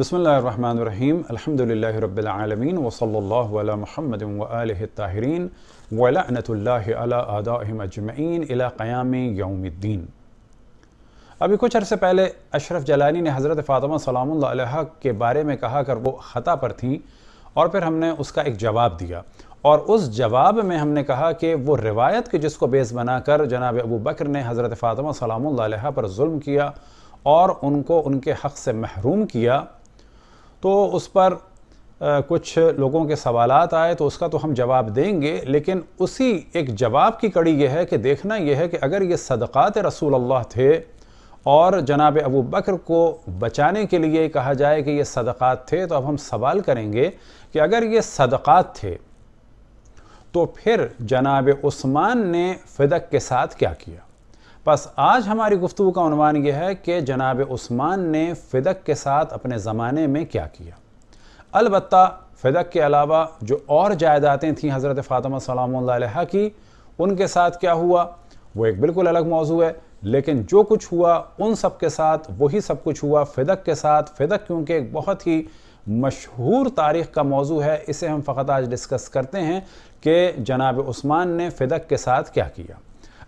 बसमीम अल्हम्दुलिल्लाह रब्बिलआलमीन वसल्लल्लाहु अला मुहम्मद व आलिहि ताहिरीन क़याम अभी कुछ अरसे पहले अशरफ जलानी ने हज़रत फ़ातिमा सलाम के बारे में कहा कर वो ख़ता पर थीं और फिर हमने उसका एक जवाब दिया और उस जवाब में हमने कहा कि वो रिवायत के जिसको बेस बनाकर जनाब अबू बकर ने हज़रत फ़ातिमा सलाम पर म किया और उनको उनके हक़ से महरूम किया तो उस पर आ, कुछ लोगों के सवाल आए तो उसका तो हम जवाब देंगे लेकिन उसी एक जवाब की कड़ी यह है कि देखना यह है कि अगर ये सदक़ात रसूल अल्लाह थे और जनाब अबू बकर को बचाने के लिए कहा जाए कि ये सदक़ात थे तो अब हम सवाल करेंगे कि अगर ये सदक़ात थे तो फिर जनाब उस्मान ने फ़िदक के साथ क्या किया बस आज हमारी गुफ्तु का अनुमान यह है कि जनाब उस्मान ने फ़िदक के साथ अपने ज़माने में क्या किया अलबत् फ़िदक के अलावा जो और जायदादें थीं हज़रत फ़ातमा सलाम की उनके साथ क्या हुआ वो एक बिल्कुल अलग मौजू है लेकिन जो कुछ हुआ उन सब के साथ वही सब कुछ हुआ फ़िदक के साथ फ़िदक क्योंकि एक बहुत ही मशहूर तारीख़ का मौजू है इसे हम फ़कत आज डिस्कस करते हैं कि जनाब उस्मान ने फ़िदक के साथ क्या किया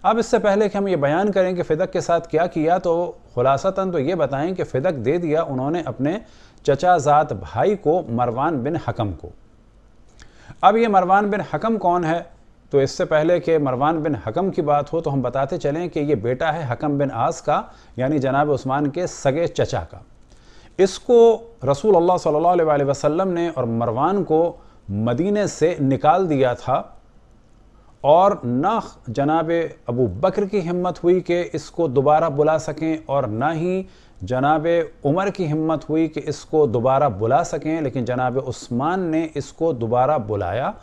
अब इससे पहले कि हम ये बयान करें कि फ़िदक के साथ क्या किया तो खुलासतन तो ये बताएं कि फ़िदक दे दिया उन्होंने अपने चचाजात भाई को मरवान बिन हकम को अब ये मरवान बिन हकम कौन है तो इससे पहले कि मरवान बिन हकम की बात हो तो हम बताते चलें कि ये बेटा है हकम बिन आस का यानी जनाब उस्मान के सगे चचा का इसको रसूल अल्लाह सल्लल्लाहु अलैहि वसल्लम ने और मरवान को मदीने से निकाल दिया था और ना जनाब अबू बकर की हिम्मत हुई कि इसको दोबारा बुला सकें और ना ही जनाब उमर की हिम्मत हुई कि इसको दोबारा बुला सकें लेकिन जनाब उस्मान ने इसको दोबारा बुलाया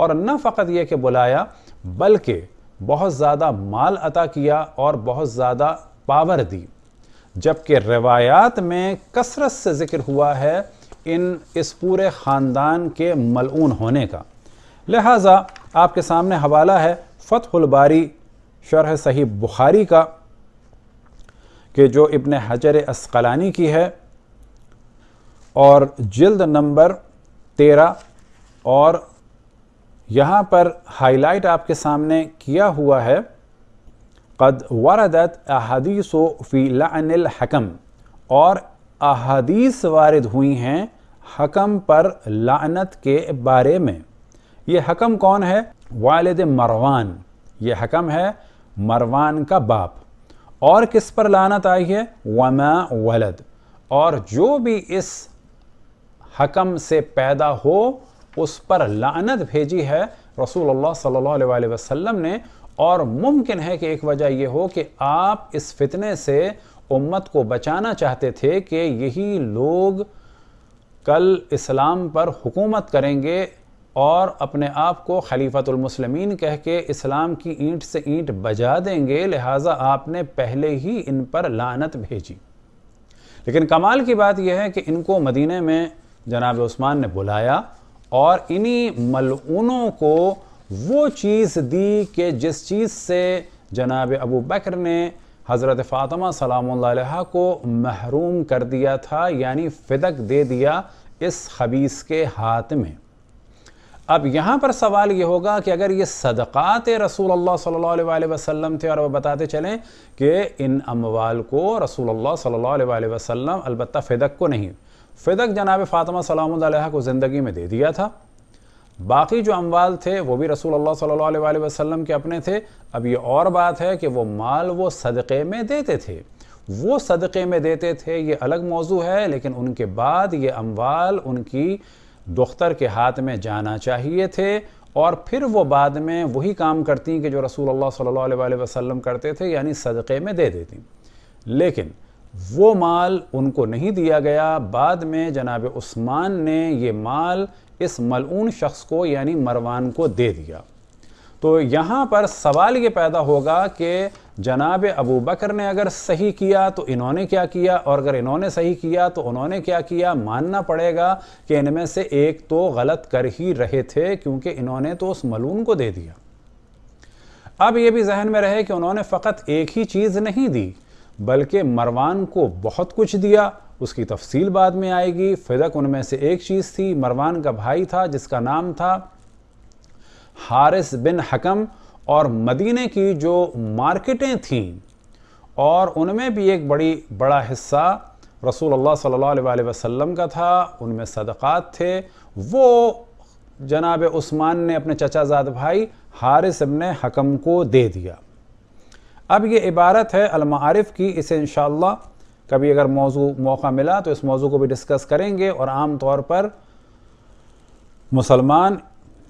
और न फ़कत यह कि बुलाया बल्कि बहुत ज़्यादा माल अता किया और बहुत ज़्यादा पावर दी जबकि रवायात में कसरत से ज़िक्र हुआ है इन इस पूरे ख़ानदान के मलून होने का लिहाजा आपके सामने हवाला है फ़तहुलबारी शरह सही बुखारी का कि जो इबन हजर असकलानी की है और जल्द नंबर तेरह और यहाँ पर हाईलाइट आपके सामने किया हुआ है कद वारदत अहादीस फ़ी लानिल हकम और अहादीस वारद हुई हैं हकम पर लानत के बारे में ये हकम कौन है वालद मरवान ये हकम है मरवान का बाप और किस पर लानत आई है वमा वलद और जो भी इस हकम से पैदा हो उस पर लानत भेजी है अल्लाह सल्लल्लाहु अलैहि वसल्लम ने और मुमकिन है कि एक वजह यह हो कि आप इस फितने से उम्मत को बचाना चाहते थे कि यही लोग कल इस्लाम पर हुकूमत करेंगे और अपने आप को खलीफतमसलमिन कह के इस्लाम की ईंट से ईंट बजा देंगे लिहाजा आपने पहले ही इन पर लानत भेजी लेकिन कमाल की बात यह है कि इनको मदीने में जनाब उस्मान ने बुलाया और इन्हीं मलूनों को वो चीज़ दी कि जिस चीज़ से जनाब अबू बकर ने हज़रत फ़ातमा सलाम को महरूम कर दिया था यानी फ़िदक दे दिया इस हबीस के हाथ में अब यहाँ पर सवाल ये होगा कि अगर ये सदक़ात रसूल अल्लाह सल्लल्लाहु अलैहि वसल्लम थे और वह बताते चलें कि इन अमवाल को रसूल अल्लाह सल्लल्लाहु अलैहि वसल्लम अलबत् फ़िदक को नहीं फ़िदक जनाब फ़ातिमा सलाम को ज़िंदगी में दे दिया था बाकी जो अमवाल थे वो भी रसूल अल्लाह सल्लल्लाहु अलैहि वसल्लम के अपने थे अब ये और बात है कि वो माल वो सदक़े में देते थे वो सदक़े में देते थे ये अलग मौजू है लेकिन उनके बाद ये अमवाल उनकी दख्तर के हाथ में जाना चाहिए थे और फिर वो बाद में वही काम करती कि जो रसूल अल्लाह सल्लल्लाहु अलैहि वसल्लम करते थे यानी सदक़े में दे देती लेकिन वो माल उनको नहीं दिया गया बाद में जनाब उस्मान ने ये माल इस मलून शख्स को यानी मरवान को दे दिया तो यहाँ पर सवाल ये पैदा होगा कि जनाब अबू बकर ने अगर सही किया तो इन्होंने क्या किया और अगर इन्होंने सही किया तो उन्होंने क्या किया मानना पड़ेगा कि इनमें से एक तो गलत कर ही रहे थे क्योंकि इन्होंने तो उस मलून को दे दिया अब यह भी जहन में रहे कि उन्होंने फ़कत एक ही चीज़ नहीं दी बल्कि मरवान को बहुत कुछ दिया उसकी तफसील बाद में आएगी फिदक उनमें से एक चीज़ थी मरवान का भाई था जिसका नाम था हारिस बिन हकम और मदीने की जो मार्केटें थीं और उनमें भी एक बड़ी बड़ा हिस्सा रसूल अल्लाह सल्लल्लाहु अलैहि वसल्लम का था उनमें सदक़ात थे वो जनाब उस्मान ने अपने चचाजाद भाई हारिस इबन हकम को दे दिया अब ये इबारत है अलमारफ़ की इसे इन कभी अगर मौजू मौका मिला तो इस मौजू को भी डिस्कस करेंगे और आम तौर पर मुसलमान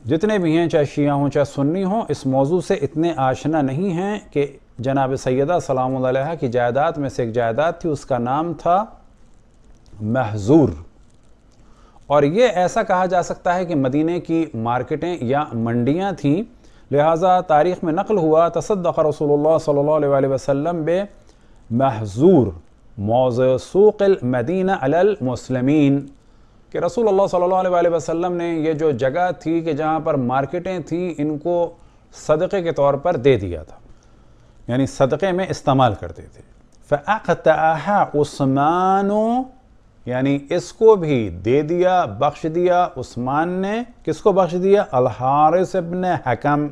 जितने भी हैं चाहे शिया हों चाहे सुन्नी हों इस मौजू से इतने आशना नहीं हैं कि जनाब सैदा सलाम की जायदाद में से एक जायदाद थी उसका नाम था महजूर और ये ऐसा कहा जा सकता है कि मदीने की मार्केटें या मंडियाँ थीं लिहाजा तारीख़ में नकल हुआ तसद रसोल्ला वसम बे महजूर मौज मदीना अलमसलमिन कि रसूल सल्लल्लाहु वसल्लम ने ये जो जगह थी कि जहाँ पर मार्केटें थीं इनको सदक़े के तौर पर दे दिया था यानी सदक़े में इस्तेमाल करते थे फ़ाक़तहा यानी इसको भी दे दिया बख्श दिया उस्मान ने किसको बख्श दिया अलहारिस इबन हकम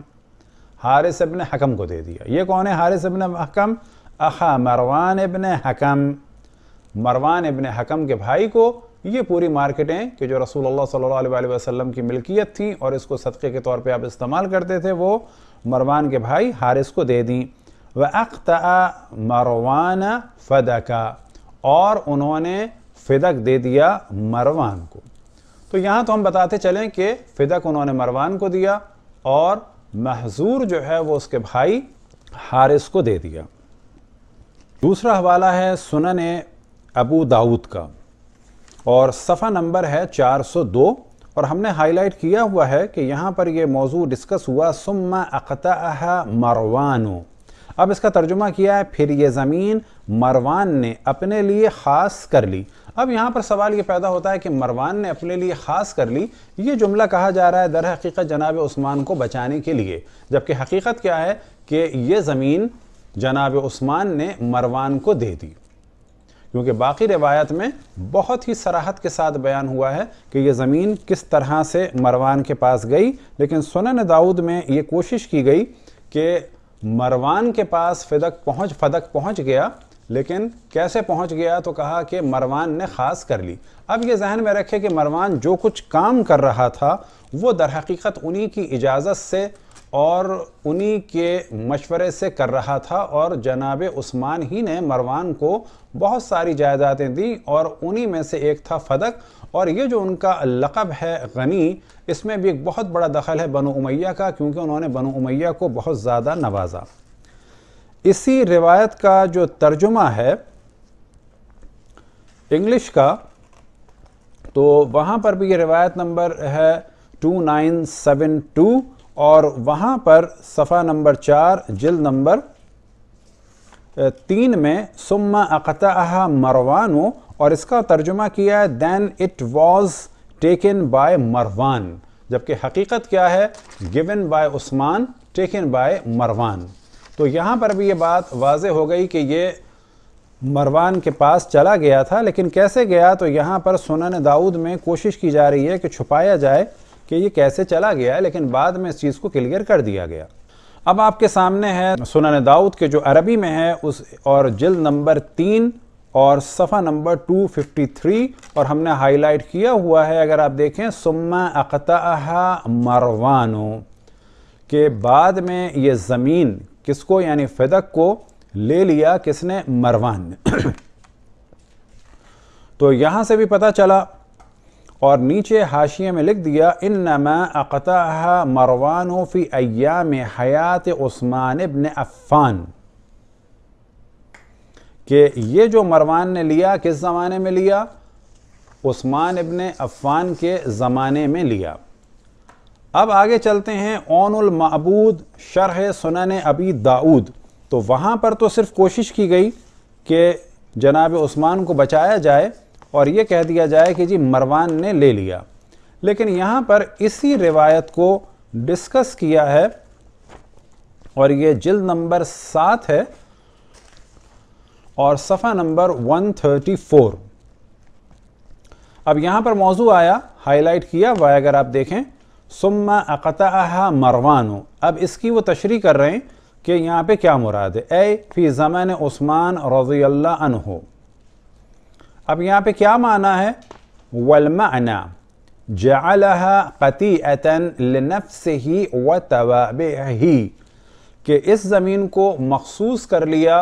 हारिस इबन हकम को दे दिया ये कौन है हारिस इबन हकम अहा मरवान इबन हकम मरवान इबन हकम के भाई को ये पूरी मार्केटें कि जो रसूल अल्लाह सल्लल्लाहु अलैहि वसल्लम की मिल्कियत थी और इसको सदक़े के तौर पे आप इस्तेमाल करते थे वो मरवान के भाई हारिस को दे दी व अख्ता मरवान फ़दका और उन्होंने फ़िदक दे दिया मरवान को तो यहाँ तो हम बताते चलें कि फ़िदक उन्होंने मरवान को दिया और महजूर जो है वो उसके भाई हारिस को दे दिया दूसरा हवाला है सुनन अबू दाऊद का और सफ़ा नंबर है 402 और हमने हाईलाइट किया हुआ है कि यहाँ पर यह मौजू डिस्कस हुआ सुम्मा अकता मरवानो अब इसका तर्जुमा किया है फिर ये ज़मीन मरवान ने अपने लिए ख़ास कर ली अब यहाँ पर सवाल ये पैदा होता है कि मरवान ने अपने लिए ख़ास कर ली ये जुमला कहा जा रहा है दर हकीकत जनाब उस्मान को बचाने के लिए जबकि हकीकत क्या है कि ये ज़मीन जनाब उस्मान ने मरवान को दे दी क्योंकि बाकी रिवायत में बहुत ही सराहत के साथ बयान हुआ है कि ये ज़मीन किस तरह से मरवान के पास गई लेकिन सुनन दाऊद में ये कोशिश की गई कि मरवान के पास फदक पहुँच फदक पहुँच गया लेकिन कैसे पहुंच गया तो कहा कि मरवान ने खास कर ली अब ये जहन में रखे कि मरवान जो कुछ काम कर रहा था वो दरहकीकत उन्हीं की इजाज़त से और उन्हीं के मशवरे से कर रहा था और जनाब उस्मान ही ने मरवान को बहुत सारी जायदादें दी और उन्हीं में से एक था फदक और ये जो उनका लक़ब है गनी इसमें भी एक बहुत बड़ा दखल है बनो उमैया का क्योंकि उन्होंने बनो उमैया को बहुत ज़्यादा नवाजा इसी रिवायत का जो तर्जुमा है इंग्लिश का तो वहाँ पर भी ये रिवायत नंबर है टू नाइन सेवन टू और वहाँ पर सफ़ा नंबर चार जिल्द नंबर तीन में सुम्मा अकता मरवानो और इसका तर्जुमा किया है then it was taken by Marwan जबकि हकीकत क्या है given by Usman taken by Marwan तो यहाँ पर भी ये बात वाज हो गई कि ये मरवान के पास चला गया था लेकिन कैसे गया तो यहाँ पर सुनन दाऊद में कोशिश की जा रही है कि छुपाया जाए कि ये कैसे चला गया लेकिन बाद में इस चीज़ को क्लियर कर दिया गया अब आपके सामने है सुनन दाऊद के जो अरबी में है उस और जिल्द नंबर तीन और सफ़ा नंबर 253 और हमने हाईलाइट किया हुआ है अगर आप देखें सुम्मा अकता मरवानो के बाद में ये ज़मीन किसको यानी फदक को ले लिया किसने मरवान ने तो यहाँ से भी पता चला और नीचे हाशिए में लिख दिया इन नमा अकता मरवान फ़ी अयाम हयात उस्मान इबन अफ़ान के ये जो मरवान ने लिया किस ज़माने में लिया उस्मान इबन अफ़ान के ज़माने में लिया अब आगे चलते हैं ओन मबूद शरह सुनन अबी दाऊद तो वहाँ पर तो सिर्फ कोशिश की गई कि जनाब उस्मान को बचाया जाए और ये कह दिया जाए कि जी मरवान ने ले लिया लेकिन यहाँ पर इसी रिवायत को डिस्कस किया है और ये जिल्द नंबर सात है और सफ़ा नंबर 134 अब यहाँ पर मौजू आया हाईलाइट किया वह अगर आप देखें सुम्मा अकता मरवान अब इसकी वो तशरी कर रहे हैं कि यहाँ पे क्या मुराद है ए फ़ी ज़मान उस्मान रज़ी अल्लाह अब यहाँ पे क्या माना है वलमाना जहा कती से ही व तवाब ही कि इस ज़मीन को मखसूस कर लिया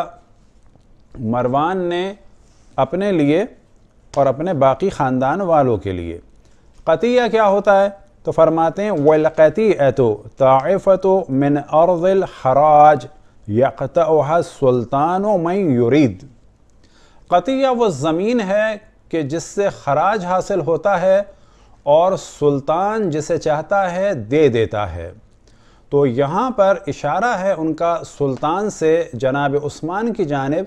मरवान ने अपने लिए और अपने बाकी ख़ानदान वालों के लिए कतिया क्या होता है तो फरमाते हैं वलकती एतो ताइफ़त मिन अर्ज़ हराज यकत सुल्तान मई युरीद कतिया वो ज़मीन है कि जिससे खराज हासिल होता है और सुल्तान जिसे चाहता है दे देता है तो यहाँ पर इशारा है उनका सुल्तान से जनाब उस्मान की जानब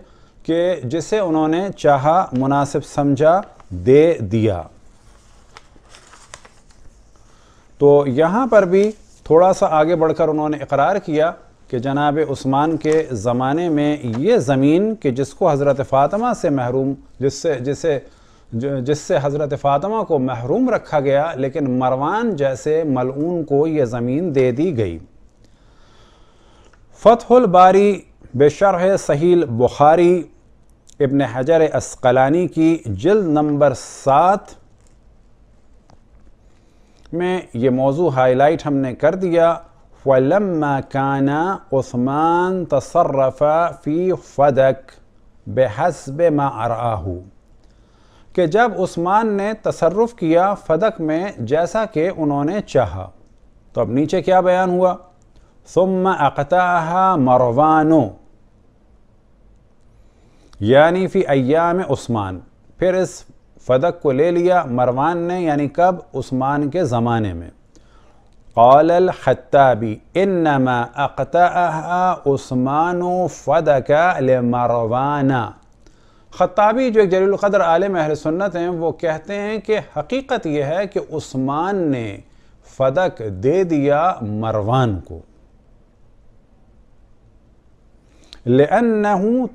के जिसे उन्होंने चाहा मुनासिब समझा दे दिया तो यहाँ पर भी थोड़ा सा आगे बढ़कर उन्होंने इकरार किया कि जनाब उस्मान के ज़माने में ये ज़मीन कि जिसको हज़रत फ़ातिमा से महरूम जिससे जिसे जिससे हज़रत फातमा को महरूम रखा गया लेकिन मरवान जैसे मलून को ये ज़मीन दे दी गई फ़तहुलबारी बेशर सहील बुखारी इबन हजर असकलानी की जल्द नंबर सात में ये मौजू हाईलाइट हमने कर दिया ولما كان عثمان تصرف في फदक बेहसब मा अराहू कि जब उस्मान ने तसरफ किया फदक में जैसा कि उन्होंने चाहा तो अब नीचे क्या बयान हुआ सुम अकताहा मरवानो यानी फ़ी अयाम उस्मान फिर इस फदक को ले लिया मरवान ने यानी कब उस्मान के ज़माने में قال الخطابي إنما अक़तहा उस्मान फ़दक मरवाना ख़ताबी जो एक जलीलक़दर आलम अहल सुन्नत हैं वो कहते हैं कि हकीकत यह है कि उस्मान ने फ़दक दे दिया मरवान को लेन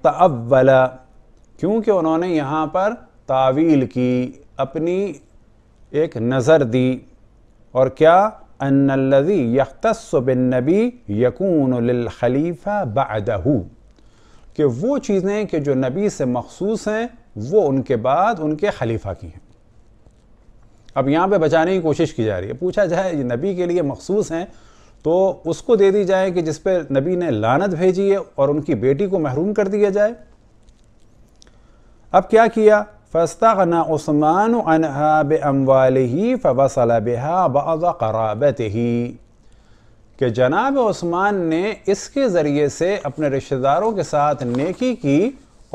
तवला क्योंकि उन्होंने यहाँ पर तावील की अपनी एक नज़र दी और क्या अन्नल्लजी यख्तसबिनबी यकून खलीफा बदहू कि वो चीज़ें कि जो नबी से मखसूस हैं वो उनके बाद उनके खलीफा की हैं अब यहाँ पे बचाने की कोशिश की जा रही है पूछा जाए ये नबी के लिए मखसूस हैं तो उसको दे दी जाए कि जिस पर नबी ने लानत भेजी है और उनकी बेटी को महरूम कर दिया जाए अब क्या किया फस्तना उस्मान अनहा बमवाल ही फ़वसल बिहा बाज़ कराबत ही कि जनाब उस्मान ने इसके ज़रिए से अपने रिश्तेदारों के साथ नेकी की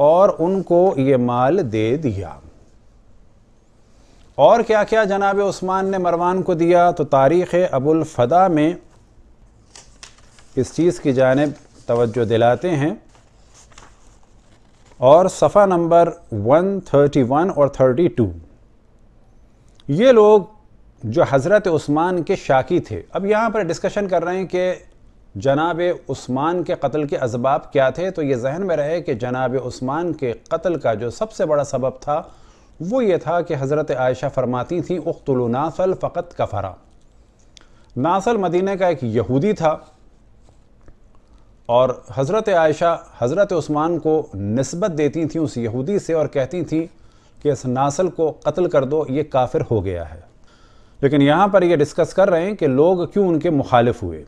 और उनको ये माल दे दिया और क्या क्या जनाब उस्मान ने मरवान को दिया तो तारीख़ अबुलफ़दा में इस चीज़ की जानब तवज्जो दिलाते हैं और सफ़ा नंबर 131 और 32 ये लोग जो हज़रत उस्मान के शाकी थे अब यहाँ पर डिस्कशन कर रहे हैं कि जनाब उस्मान के कत्ल के इसबाब क्या थे तो ये जहन में रहे कि जनाब उस्मान के कत्ल का जो सबसे बड़ा सबब था वो ये था कि हज़रत आयशा फरमाती थी उख्तुल नासल फ़कत कफ़रा नासल मदीने का एक यहूदी था और हज़रत आयशा हज़रत उस्मान को नस्बत देती थी उस यहूदी से और कहती थी कि इस नासल को कत्ल कर दो ये काफिर हो गया है लेकिन यहाँ पर ये डिस्कस कर रहे हैं कि लोग क्यों उनके मुखालिफ हुए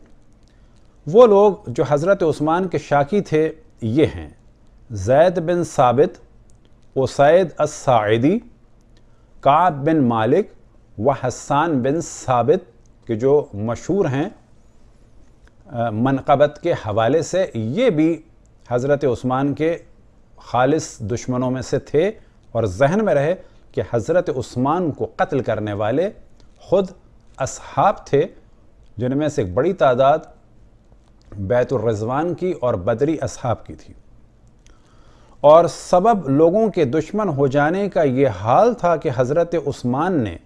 वो लोग जो हज़रत उस्मान के शाकी थे ये हैं जैद बिन साबित उसैद असायदी काब बिन मालिक व हसान बिन साबित के जो मशहूर हैं मनकबत के हवाले से ये भी हज़रत उस्मान के खालिस दुश्मनों में से थे और जहन में रहे कि हज़रत उस्मान को कत्ल करने वाले ख़ुद असहाब थे जिनमें से एक बड़ी तादाद बैतुलरजवान की और बदरी असहाब की थी और सबब लोगों के दुश्मन हो जाने का ये हाल था कि हज़रत उस्मान ने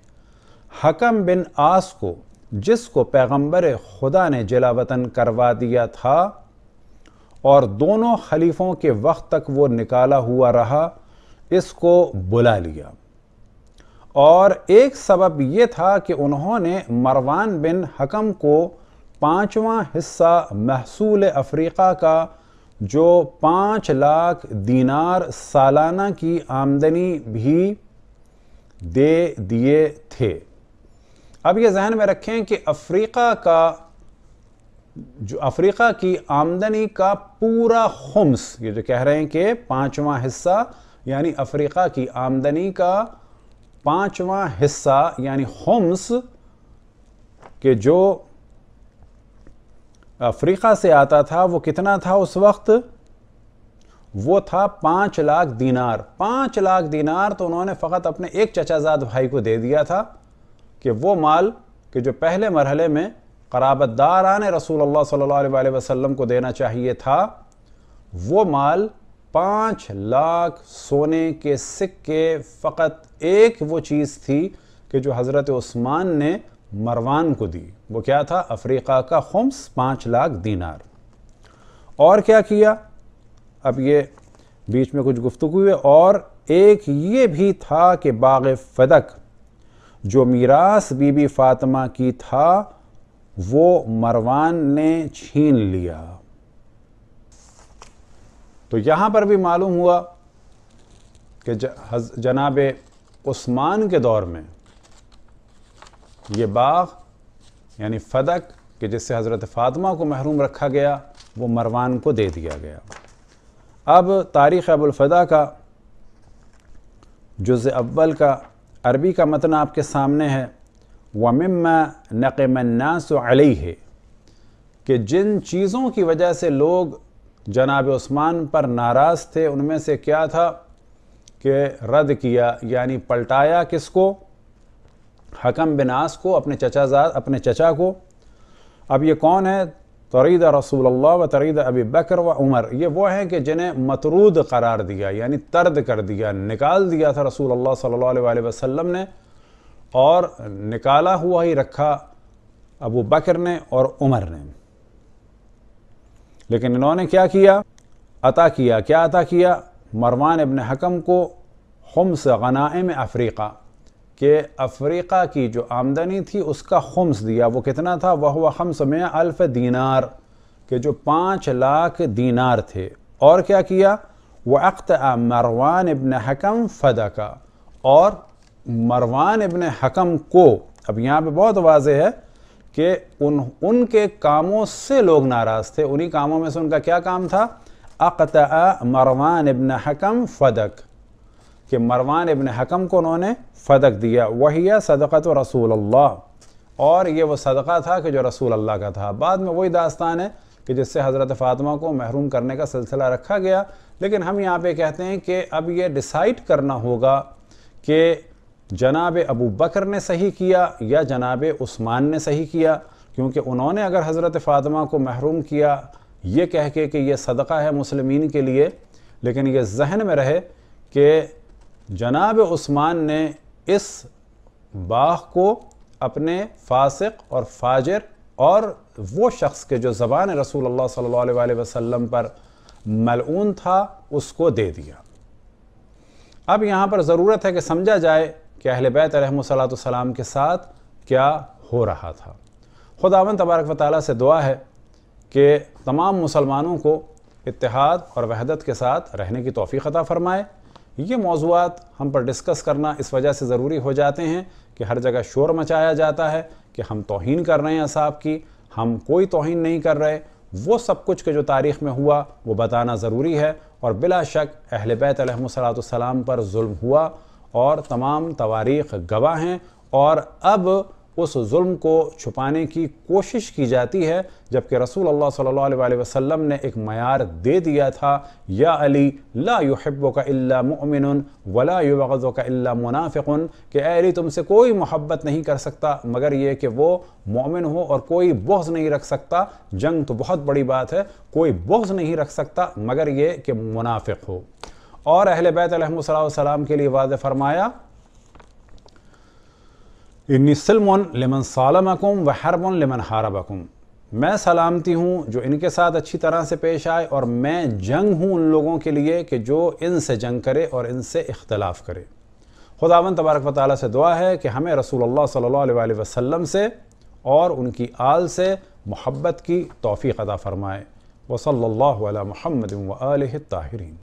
हकम बिन आस को जिसको पैगंबर खुदा ने जिलावतन करवा दिया था और दोनों खलीफों के वक्त तक वो निकाला हुआ रहा इसको बुला लिया और एक सबब यह था कि उन्होंने मरवान बिन हकम को पाँचवा हिस्सा महसूल अफ्रीका का जो पाँच लाख दीनार सालाना की आमदनी भी दे दिए थे अब ये जहन में रखें कि अफ्रीका का जो अफ्रीका की आमदनी का पूरा खम्स ये जो कह रहे हैं कि पांचवा हिस्सा यानी अफ्रीका की आमदनी का पांचवा हिस्सा यानी खम्स के जो अफ्रीका से आता था वो कितना था उस वक्त वो था पांच लाख दीनार पांच लाख दीनार तो उन्होंने फ़कत अपने एक चचाजाद भाई को दे दिया था कि वो माल कि जो पहले मरहले में कराबतदारान रसूल अल्लाह सल्लल्लाहु अलैहि वसल्लम को देना चाहिए था वो माल पाँच लाख सोने के सिक्के फ़कत एक वो चीज़ थी कि जो हज़रत उस्मान ने मरवान को दी वो क्या था अफ्रीका का खुम्स पाँच लाख दीनार और क्या किया अब ये बीच में कुछ गुफ्तु हुई और एक ये भी था कि बाग फदक जो मीरास बीबी फातिमा की था वो मरवान ने छीन लिया तो यहाँ पर भी मालूम हुआ कि जनाब उस्मान के दौर में ये बाग यानी फदक कि जिससे हज़रत फ़ातिमा को महरूम रखा गया वो मरवान को दे दिया गया अब तारीख़ अबुलफ़दा का जुज़ अव्वल का अरबी का मतन आपके सामने है वमिम्मा नक़मन्नास अली है कि जिन चीज़ों की वजह से लोग जनाब उस्मान पर नाराज़ थे उनमें से क्या था कि रद्द किया यानी पलटाया किसको हकम बिनास को अपने चचाजा अपने चचा को अब ये कौन है तरीद रसूल व तरीद अबी बकर व उमर ये वो हैं कि जिन्हें मतरूद करार दिया यानी तर्द कर दिया निकाल दिया था रसूल अल्लाह सल्लल्लाहु अलैहि वसल्लम ने और निकाला हुआ ही रखा अबू बकर ने और उमर ने लेकिन इन्होंने क्या किया अता किया क्या अता किया मरवान अबन हकम को हमस गनाए में अफ्रीका कि अफ्रीका की जो आमदनी थी उसका खम्स दिया वो कितना था वह हुआ खम्स में अल्फ दीनार के जो पाँच लाख दीनार थे और क्या किया वह वक्त मरवान इबन हकम फ़दा का और मरवान इबन हकम को अब यहाँ पे बहुत वाज है कि उन उनके कामों से लोग नाराज़ थे उन्हीं कामों में से उनका क्या काम था अकत मरवान इबन हकम फ़दक कि मरवान इबन हकम को उन्होंने फ़दक दिया वही सदक़त रसूल अल्लाह और ये वो सदका था कि जो रसूल अल्लाह का था बाद में वही दास्तान है कि जिससे हज़रत फातमा को महरूम करने का सिलसिला रखा गया लेकिन हम यहाँ पे कहते हैं कि अब ये डिसाइड करना होगा कि जनाब अबू बकर ने सही किया या जनाब उस्मान ने सही किया क्योंकि उन्होंने अगर हज़रत फ़ातिमा को महरूम किया ये कह के कि यह सदका है मुसलमिन के लिए लेकिन ये जहन में रहे कि जनाब उस्मान ने इस बाग को अपने फासिक और फाजर और वो शख्स के जो ज़बान रसूल अल्लाह सल्लल्लाहु अलैहि वसल्लम पर मलून था उसको दे दिया अब यहाँ पर ज़रूरत है कि समझा जाए कि अहल बैत रहमसलाम के साथ क्या हो रहा था खुदावन तबारक वाली से दुआ है कि तमाम मुसलमानों को इतिहाद और वहदत के साथ रहने की तोफ़ी ख़ता फ़रमाए ये मौजूद हम पर डिस्कस करना इस वजह से ज़रूरी हो जाते हैं कि हर जगह शोर मचाया जाता है कि हम तोहन कर रहे हैं असाब की हम कोई तोहन नहीं कर रहे वो सब कुछ के जो तारीख़ में हुआ वो बताना ज़रूरी है और बिला शक अहल सलाम पर जुल्म हुआ और तमाम तवारीख़ गवाह हैं और अब उस जुल्म को छुपाने की कोशिश की जाती है जबकि रसूल अल्लाह सल्लल्लाहु अलैहि वसल्लम ने एक मैार दे दिया था या अली ला युहब्बो का इल्ला मुमिन वला युवज़ो का इल्ला मुनाफ़िन कि अली तुमसे कोई मोहब्बत नहीं कर सकता मगर ये कि वो मोमिन हो और कोई बोझ नहीं रख सकता जंग तो बहुत बड़ी बात है कोई बोझ नहीं रख सकता मगर ये कि मुनाफिक हो और अहल बैत के लिए वाज फरमाया इन्सलमन लेमन सालमकुम व हरबन लेमन हारबकुम मैं सलामती हूँ जो इनके साथ अच्छी तरह से पेश आए और मैं जंग हूँ उन लोगों के लिए कि जो इनसे जंग करे और इनसे इख्तलाफ करे खुदावन तबारक वाली से दुआ है कि हमें रसूल सल्ला वसम से और उनकी आल से मोहब्बत की तोफ़ी अदा फ़रमाए वसल्ला महमद व ताहरीन